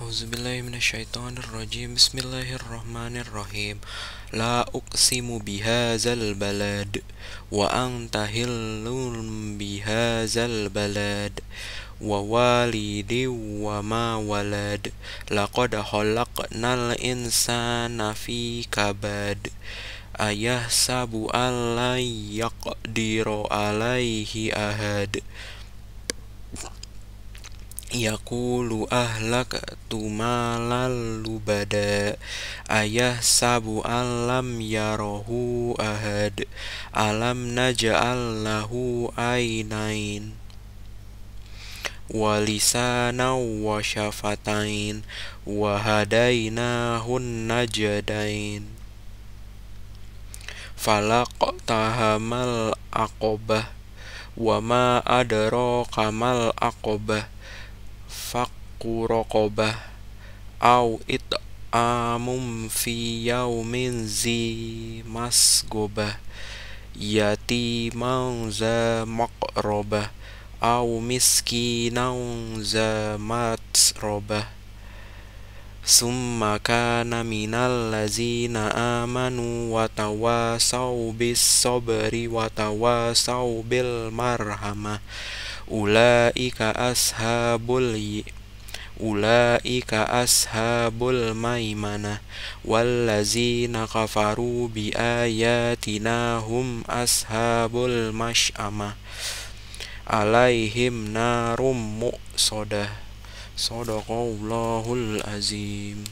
Auzubillahiminasyaitonirrojim Bismillahirrohmanirrohim La uqsimu bihazal balad Wa antahillun bihazal balad Wa walidi wa ma walad Laqad khalaqnal insana fi kabad Ayah sabu alai yaqdiru alaihi ahad Yakulu ahlak tumalal lubada Ayah sabu alam yarohu ahad Alam naja'al lahu ainain Walisana wa syafatain Wahadainahun najadain Falak tahamal akobah Wama adaro kamal akobah fakku rokobah au it amum fi yaumin zi masgobah yati za makrobah au miski miskinang za matrobah summa kana minal lazina amanu watawa tawasau bis sabri wa tawasau bil marhamah ulaika ashabul ulaika ashabul maimana wallazina kafaru bi ayatina hum ashabul mashama, alaihim narum mu'sodah sadaqallahul azim